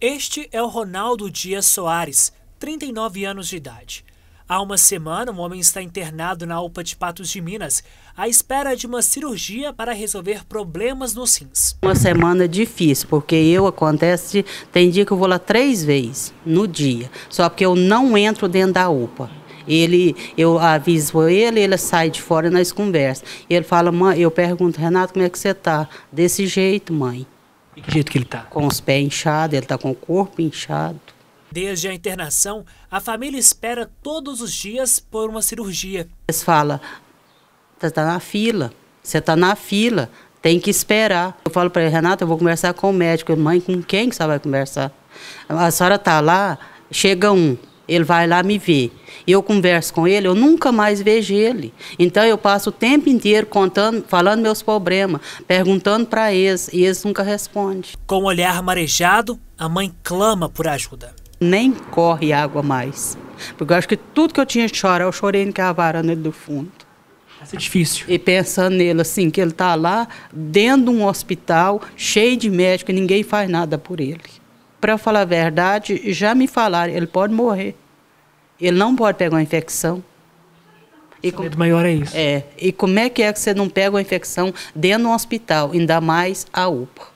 Este é o Ronaldo Dias Soares, 39 anos de idade. Há uma semana, um homem está internado na UPA de Patos de Minas, à espera de uma cirurgia para resolver problemas nos rins. Uma semana difícil, porque eu acontece, tem dia que eu vou lá três vezes no dia, só porque eu não entro dentro da UPA. Ele, eu aviso ele, ele sai de fora e nós conversamos. Ele fala, mãe, eu pergunto, Renato, como é que você está? Desse jeito, mãe. E que jeito que ele tá Com os pés inchados, ele está com o corpo inchado. Desde a internação, a família espera todos os dias por uma cirurgia. Eles falam, você está na fila, você está na fila, tem que esperar. Eu falo para ele, Renata, eu vou conversar com o médico. Mãe, com quem que você vai conversar? A senhora está lá, chega um, ele vai lá me ver. Eu converso com ele, eu nunca mais vejo ele. Então eu passo o tempo inteiro contando, falando meus problemas, perguntando para eles e eles nunca respondem. Com o olhar marejado, a mãe clama por ajuda. Nem corre água mais. Porque eu acho que tudo que eu tinha de chorar, eu chorei no cavara nele do fundo. Isso é difícil. E pensando nele assim, que ele está lá dentro de um hospital, cheio de médico, e ninguém faz nada por ele. Para falar a verdade, já me falaram, ele pode morrer. Ele não pode pegar uma infecção. E com... medo maior é isso. É. E como é que é que você não pega uma infecção dentro do hospital, ainda mais a UPA?